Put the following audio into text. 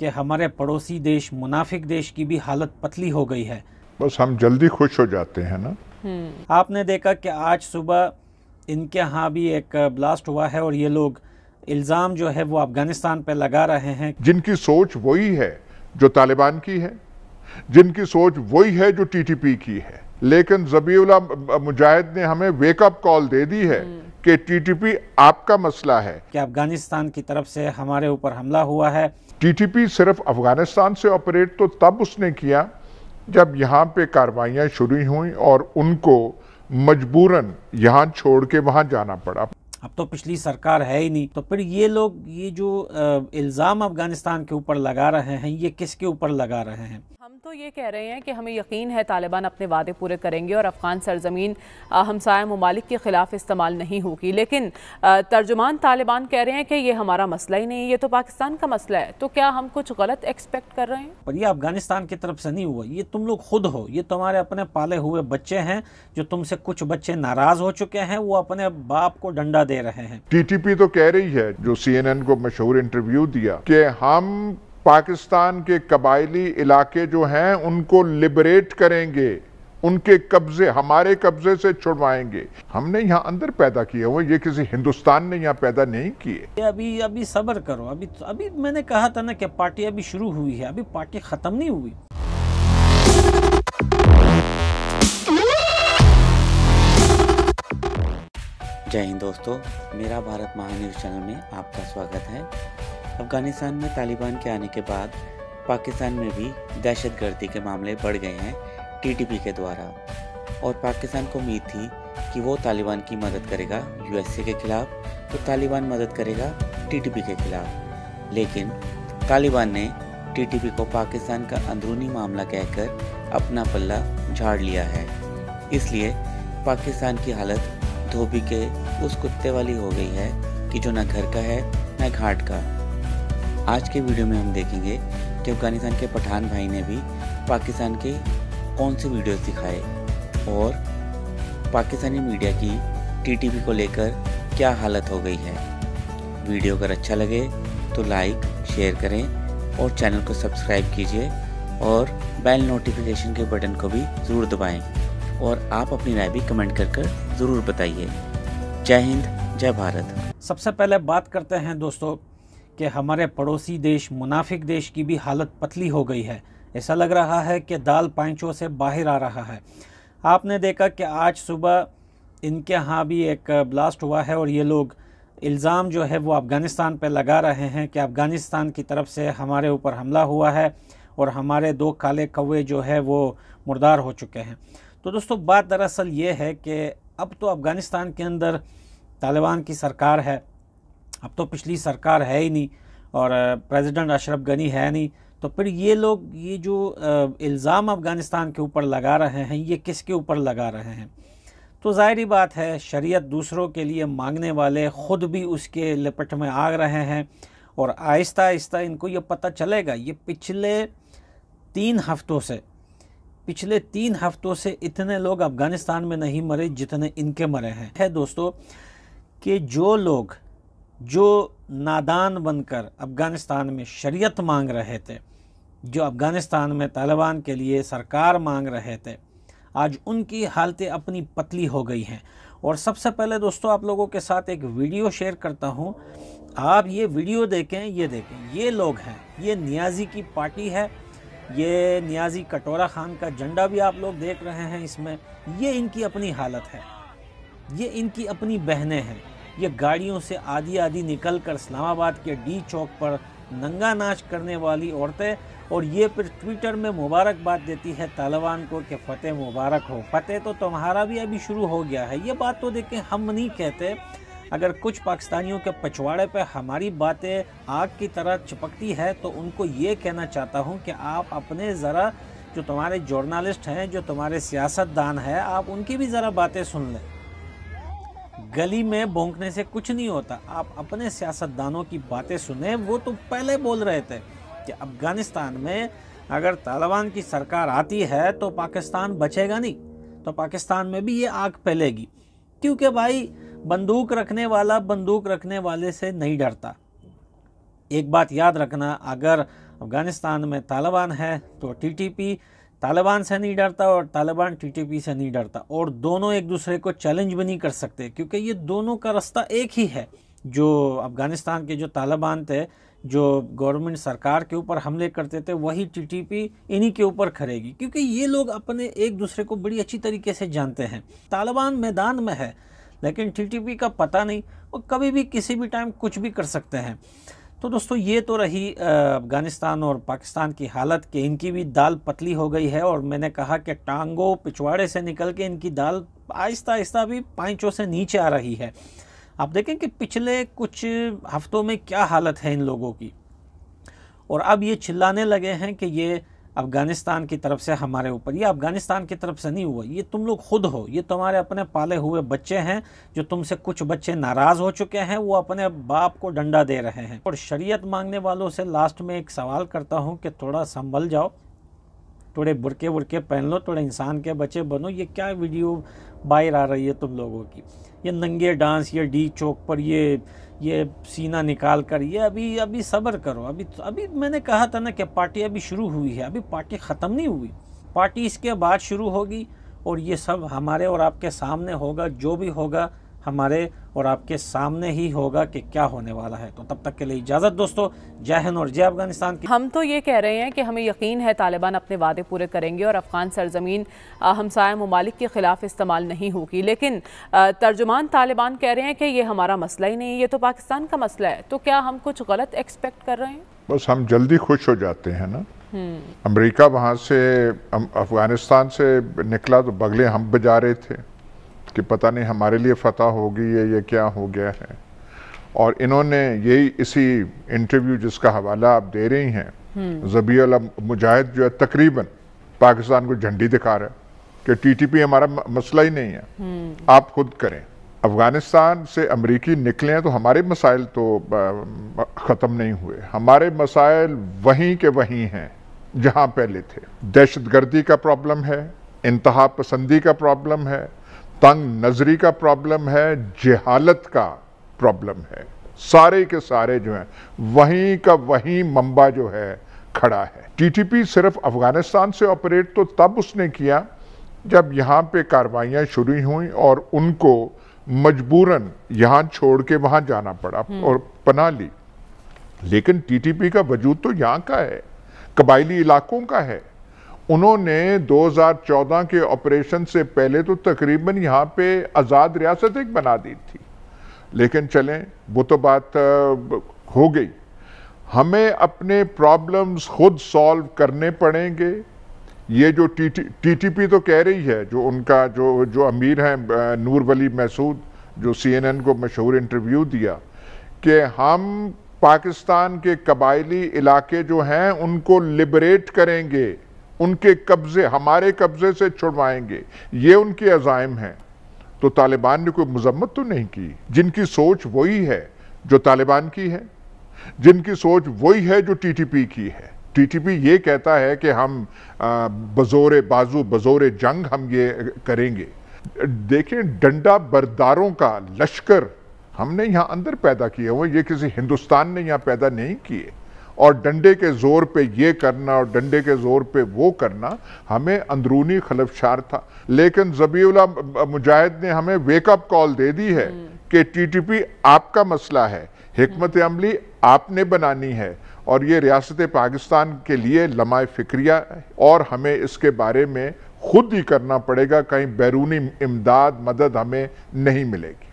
कि हमारे पड़ोसी देश मुनाफिक देश की भी हालत पतली हो गई है बस हम जल्दी खुश हो जाते हैं ना हम्म। आपने देखा कि आज सुबह इनके यहाँ भी एक ब्लास्ट हुआ है और ये लोग इल्ज़ाम जो है वो अफगानिस्तान पे लगा रहे हैं जिनकी सोच वही है जो तालिबान की है जिनकी सोच वही है जो टीटीपी की है लेकिन जबीउला मुजाहिद ने हमें वेकअप कॉल दे दी है हम्म। कि टीटीपी आपका मसला है कि अफगानिस्तान की तरफ से हमारे ऊपर हमला हुआ है टीटीपी सिर्फ अफगानिस्तान से ऑपरेट तो तब उसने किया जब यहाँ पे कार्रवाइयाँ शुरू हुई और उनको मजबूरन यहाँ छोड़ के वहाँ जाना पड़ा अब तो पिछली सरकार है ही नहीं तो फिर ये लोग ये जो इल्ज़ाम अफगानिस्तान के ऊपर लगा रहे हैं ये किसके ऊपर लगा रहे हैं तो ये कह रहे हैं कि हमें यकीन है तालिबान अपने वादे पूरे करेंगे और अफ़गान सरजमीन हमसाय ममालिक के ख़िलाफ़ इस्तेमाल नहीं होगी लेकिन तर्जुमान तालिबान कह रहे हैं कि ये हमारा मसला ही नहीं ये तो पाकिस्तान का मसला है तो क्या हम कुछ गलत एक्सपेक्ट कर रहे हैं और ये अफ़गानिस्तान की तरफ से नहीं हुआ ये तुम लोग खुद हो ये तुम्हारे अपने पाले हुए बच्चे हैं जो तुमसे कुछ बच्चे नाराज़ हो चुके हैं वो अपने बाप को डंडा दे रहे हैं टी तो कह रही है जो सी को मशहूर इंटरव्यू दिया कि हम पाकिस्तान के कबायली इलाके जो हैं उनको लिबरेट करेंगे उनके कब्जे हमारे कब्जे से छुड़वाएंगे हमने यहाँ अंदर पैदा किए हुए ये किसी हिंदुस्तान ने यहाँ पैदा नहीं किए अभी अभी सब्र करो अभी अभी मैंने कहा था ना कि पार्टी अभी शुरू हुई है अभी पार्टी ख़त्म नहीं हुई जय हिंद दोस्तों मेरा भारत महान्यूज चैनल में आपका स्वागत है अफगानिस्तान में तालिबान के आने के बाद पाकिस्तान में भी दहशतगर्दी के मामले बढ़ गए हैं टीटीपी के द्वारा और पाकिस्तान को उम्मीद थी कि वो तालिबान की मदद करेगा यूएसए के खिलाफ तो तालिबान मदद करेगा टीटीपी के खिलाफ लेकिन तालिबान ने टीटीपी को पाकिस्तान का अंदरूनी मामला कहकर अपना पल्ला झाड़ लिया है इसलिए पाकिस्तान की हालत धोबी के उस कुत्ते वाली हो गई है कि जो ना घर का है ना घाट का आज के वीडियो में हम देखेंगे कि अफगानिस्तान के पठान भाई ने भी पाकिस्तान के कौन से वीडियो दिखाए और पाकिस्तानी मीडिया की टीटीपी को लेकर क्या हालत हो गई है वीडियो अगर अच्छा लगे तो लाइक शेयर करें और चैनल को सब्सक्राइब कीजिए और बेल नोटिफिकेशन के बटन को भी ज़रूर दबाएं और आप अपनी राय भी कमेंट कर कर ज़रूर बताइए जय हिंद जय भारत सबसे पहले बात करते हैं दोस्तों कि हमारे पड़ोसी देश मुनाफिक देश की भी हालत पतली हो गई है ऐसा लग रहा है कि दाल पैंचों से बाहर आ रहा है आपने देखा कि आज सुबह इनके यहाँ भी एक ब्लास्ट हुआ है और ये लोग इल्ज़ाम जो है वो अफ़गानिस्तान पर लगा रहे हैं कि अफ़गानिस्तान की तरफ से हमारे ऊपर हमला हुआ है और हमारे दो काले कौवे जो है वो मुर्दार हो चुके हैं तो दोस्तों बात दरअसल ये है कि अब तो अफ़गानिस्तान के अंदर तालिबान की सरकार है अब तो पिछली सरकार है ही नहीं और प्रेसिडेंट अशरफ गनी है नहीं तो फिर ये लोग ये जो इल्ज़ाम अफ़गानिस्तान के ऊपर लगा रहे हैं ये किसके ऊपर लगा रहे हैं तो ज़ाहरी बात है शरीयत दूसरों के लिए मांगने वाले ख़ुद भी उसके लपट में आ रहे हैं और आहिस्ता आहिस्ता इनको ये पता चलेगा ये पिछले तीन हफ्तों से पिछले तीन हफ्तों से इतने लोग अफ़गानिस्तान में नहीं मरे जितने इनके मरे हैं है दोस्तों कि जो लोग जो नादान बनकर अफ़गानिस्तान में शरीयत मांग रहे थे जो अफ़गानिस्तान में तालिबान के लिए सरकार मांग रहे थे आज उनकी हालतें अपनी पतली हो गई हैं और सबसे पहले दोस्तों आप लोगों के साथ एक वीडियो शेयर करता हूं आप ये वीडियो देखें ये देखें ये लोग हैं ये नियाजी की पार्टी है ये नियाजी कटोरा खान का झंडा भी आप लोग देख रहे हैं इसमें ये इनकी अपनी हालत है ये इनकी अपनी बहनें हैं ये गाड़ियों से आधी आधी निकल कर इस्लामाबाद के डी चौक पर नंगा नाच करने वाली औरतें और ये फिर ट्विटर में मुबारकबाद देती है तालिबान को कि फ़तेह मुबारक हो फतेह तो तुम्हारा भी अभी शुरू हो गया है ये बात तो देखें हम नहीं कहते अगर कुछ पाकिस्तानियों के पचवाड़े पर हमारी बातें आग की तरह चिपकती है तो उनको ये कहना चाहता हूँ कि आप अपने ज़रा जो तुम्हारे जर्नलिस्ट हैं जो तुम्हारे सियासतदान हैं आप उनकी भी ज़रा बातें सुन लें गली में भोंकने से कुछ नहीं होता आप अपने सियासतदानों की बातें सुने वो तो पहले बोल रहे थे कि अफगानिस्तान में अगर तालिबान की सरकार आती है तो पाकिस्तान बचेगा नहीं तो पाकिस्तान में भी ये आग फैलेगी क्योंकि भाई बंदूक रखने वाला बंदूक रखने वाले से नहीं डरता एक बात याद रखना अगर अफगानिस्तान में तालिबान है तो टीटीपी तालिबान से नहीं डरता और तालिबान टीटीपी से नहीं डरता और दोनों एक दूसरे को चैलेंज भी नहीं कर सकते क्योंकि ये दोनों का रास्ता एक ही है जो अफ़गानिस्तान के जो तालिबान थे जो गवर्नमेंट सरकार के ऊपर हमले करते थे वही टीटीपी इन्हीं के ऊपर खड़ेगी क्योंकि ये लोग अपने एक दूसरे को बड़ी अच्छी तरीके से जानते हैं तालिबान मैदान में है लेकिन टीटीपी का पता नहीं वो कभी भी किसी भी टाइम कुछ भी कर सकते हैं तो दोस्तों ये तो रही अफ़गानिस्तान और पाकिस्तान की हालत कि इनकी भी दाल पतली हो गई है और मैंने कहा कि टांगों पिछवाड़े से निकल के इनकी दाल आहिस्ता आहिस्ता भी पाइचों से नीचे आ रही है आप देखें कि पिछले कुछ हफ्तों में क्या हालत है इन लोगों की और अब ये चिल्लाने लगे हैं कि ये अफ़गानिस्तान की तरफ से हमारे ऊपर ये अफ़गानिस्तान की तरफ से नहीं हुआ ये तुम लोग खुद हो ये तुम्हारे अपने पाले हुए बच्चे हैं जो तुमसे कुछ बच्चे नाराज़ हो चुके हैं वो अपने बाप को डंडा दे रहे हैं और शरीयत मांगने वालों से लास्ट में एक सवाल करता हूँ कि थोड़ा संभल जाओ थोड़े बुरके बुरके पहन लो थोड़े इंसान के बच्चे बनो ये क्या वीडियो बाहर आ रही है तुम लोगों की ये नंगे डांस ये डी चौक पर ये ये सीना निकाल कर ये अभी अभी सब्र करो अभी तो, अभी मैंने कहा था ना कि पार्टी अभी शुरू हुई है अभी पार्टी ख़त्म नहीं हुई पार्टी इसके बाद शुरू होगी और ये सब हमारे और आपके सामने होगा जो भी होगा हमारे और आपके सामने ही होगा कि क्या होने वाला है तो तब तक के लिए इजाज़त दोस्तों जय हिंद और जय अफगानिस्तान की हम तो ये कह रहे हैं कि हमें यकीन है तालिबान अपने वादे पूरे करेंगे और अफगान सरजमीन हमसाय ममालिक के ख़िलाफ़ इस्तेमाल नहीं होगी लेकिन तर्जुमान तालिबान कह रहे हैं कि ये हमारा मसला ही नहीं ये तो पाकिस्तान का मसला है तो क्या हम कुछ गलत एक्सपेक्ट कर रहे हैं बस हम जल्दी खुश हो जाते हैं ना हम्म। अमरीका वहाँ से अफगानिस्तान से निकला तो बगले हम बजा रहे थे कि पता नहीं हमारे लिए फतह होगी या ये क्या हो गया है और इन्होंने यही इसी इंटरव्यू जिसका हवाला आप दे रही हैं हम्म। जबील मुजाहिद जो है तकरीबन पाकिस्तान को झंडी दिखा रहा है कि टीटीपी हमारा मसला ही नहीं है हम्म। आप खुद करें अफ़गानिस्तान से अमरीकी निकले हैं तो हमारे मसाइल तो ख़त्म नहीं हुए हमारे मसाइल वहीं के वहीं हैं जहाँ पहले थे दहशत गर्दी का प्रॉब्लम है इंतहा पसंदी का प्रॉब्लम है तंग नजरी का प्रॉब्लम है जहालत का प्रॉब्लम है सारे के सारे जो हैं वहीं का वहीं मंबा जो है खड़ा है टीटीपी सिर्फ अफगानिस्तान से ऑपरेट तो तब उसने किया जब यहाँ पे कार्रवाइयाँ शुरू हुई और उनको मजबूरन यहाँ छोड़ के वहाँ जाना पड़ा हम्म। और पना ली लेकिन टीटीपी का वजूद तो यहाँ का है कबायली इलाकों का है उन्होंने 2014 के ऑपरेशन से पहले तो तकरीबन यहाँ पे आज़ाद रियासत एक बना दी थी लेकिन चलें वो तो बात हो गई हमें अपने प्रॉब्लम्स खुद सॉल्व करने पड़ेंगे ये जो टी टी पी तो कह रही है जो उनका जो जो अमीर हैं नूर वली महसूद जो सीएनएन को मशहूर इंटरव्यू दिया कि हम पाकिस्तान के कबायली इलाके जो हैं उनको लिबरेट करेंगे उनके कब्ज़े हमारे कब्ज़े से छुड़वाएंगे ये उनके अजायम है तो तालिबान ने कोई मजम्मत तो नहीं की जिनकी सोच वही है जो तालिबान की है जिनकी सोच वही है जो टीटीपी की है टीटीपी ये कहता है कि हम बजोर बाजू बजोर जंग हम ये करेंगे देखें डंडा बरदारों का लश्कर हमने यहाँ अंदर पैदा किया हुआ ये किसी हिंदुस्तान ने यहाँ पैदा नहीं किए और डंडे के ज़ोर पे ये करना और डंडे के ज़ोर पे वो करना हमें अंदरूनी खलफशार था लेकिन जबीला मुजाहिद ने हमें वेकअप कॉल दे दी है हम्म। कि टीटीपी आपका मसला है हमत हम्म। अमली आपने बनानी है और ये रियासत पाकिस्तान के लिए लमाए फिक्रिया और हमें इसके बारे में खुद ही करना पड़ेगा कहीं बैरूनी इमदाद मदद हमें नहीं मिलेगी